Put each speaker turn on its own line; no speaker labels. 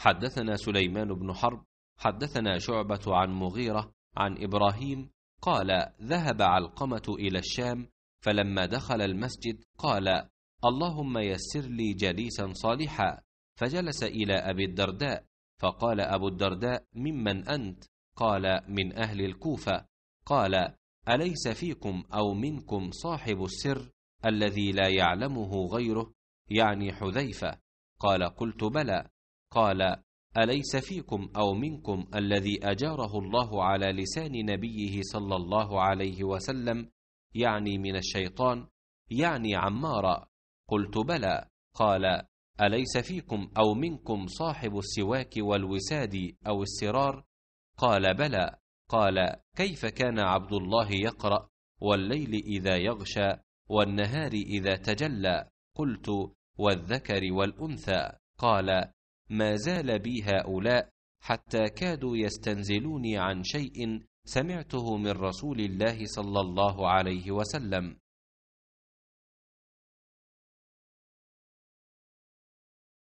حدثنا سليمان بن حرب
حدثنا شعبة عن مغيرة عن إبراهيم قال ذهب علقمة إلى الشام فلما دخل المسجد قال اللهم يسر لي جليسا صالحا فجلس إلى أبي الدرداء فقال أبو الدرداء ممن أنت قال من أهل الكوفة قال أليس فيكم أو منكم صاحب السر الذي لا يعلمه غيره يعني حذيفة قال قلت بلى قال اليس فيكم او منكم الذي اجاره الله على لسان نبيه صلى الله عليه وسلم يعني من الشيطان يعني عمار قلت بلى قال اليس فيكم او منكم صاحب السواك والوساد او السرار قال بلى قال كيف كان عبد الله يقرا والليل اذا يغشى والنهار اذا تجلى قلت والذكر والانثى قال ما زال بي هؤلاء حتى كادوا يستنزلوني عن شيء سمعته من رسول الله صلى الله
عليه
وسلم